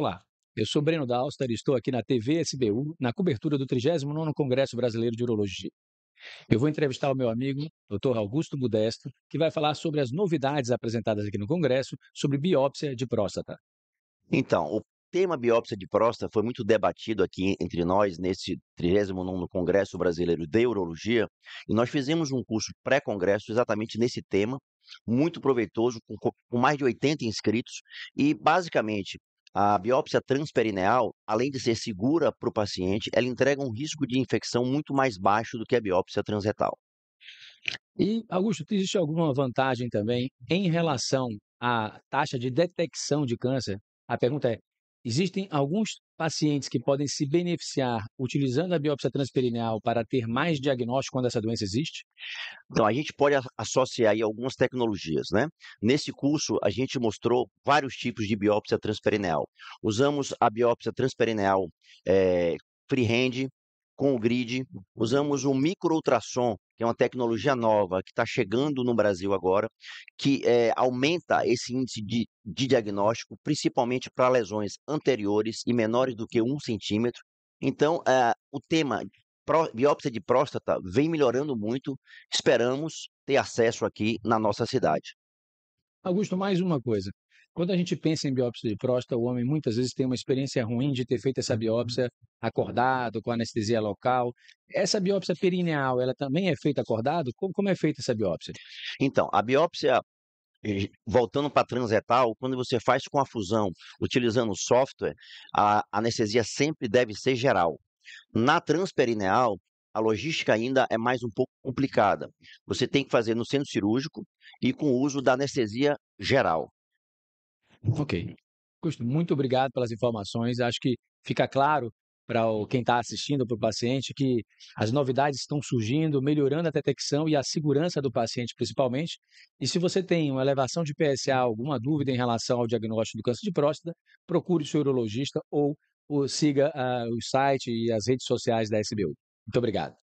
Olá, eu sou Breno Dalster e estou aqui na TV SBU na cobertura do 39º Congresso Brasileiro de Urologia. Eu vou entrevistar o meu amigo, Dr. Augusto Modesto, que vai falar sobre as novidades apresentadas aqui no Congresso sobre biópsia de próstata. Então, o tema biópsia de próstata foi muito debatido aqui entre nós nesse 39º Congresso Brasileiro de Urologia, e nós fizemos um curso pré-congresso exatamente nesse tema, muito proveitoso, com, mais de 80 inscritos, e basicamente a biópsia transperineal, além de ser segura para o paciente, ela entrega um risco de infecção muito mais baixo do que a biópsia transretal. E, Augusto, existe alguma vantagem também em relação à taxa de detecção de câncer? A pergunta é: Existem alguns pacientes que podem se beneficiar utilizando a biópsia transperineal para ter mais diagnóstico quando essa doença existe? Então, a gente pode associar aí algumas tecnologias, né? Nesse curso, a gente mostrou vários tipos de biópsia transperineal. Usamos a biópsia transperineal é, freehand, com o grid, usamos um microultrassom, que é uma tecnologia nova que está chegando no Brasil agora, que é, aumenta esse índice de, de diagnóstico, principalmente para lesões anteriores e menores do que um centímetro. Então, é, o tema biópsia de próstata vem melhorando muito, esperamos ter acesso aqui na nossa cidade. Augusto, mais uma coisa. Quando a gente pensa em biópsia de próstata, o homem muitas vezes tem uma experiência ruim de ter feito essa uhum. biópsia acordado, com anestesia local. Essa biópsia perineal, ela também é feita acordado? Como é feita essa biópsia? Então, a biópsia voltando para transetal, quando você faz com a fusão utilizando o software, a anestesia sempre deve ser geral. Na transperineal, a logística ainda é mais um pouco complicada. Você tem que fazer no centro cirúrgico e com o uso da anestesia geral. Ok. Custo, muito obrigado pelas informações. Acho que fica claro para quem está assistindo, para o paciente, que as novidades estão surgindo, melhorando a detecção e a segurança do paciente, principalmente. E se você tem uma elevação de PSA, alguma dúvida em relação ao diagnóstico do câncer de próstata, procure o seu urologista ou siga uh, o site e as redes sociais da SBU. Muito obrigado.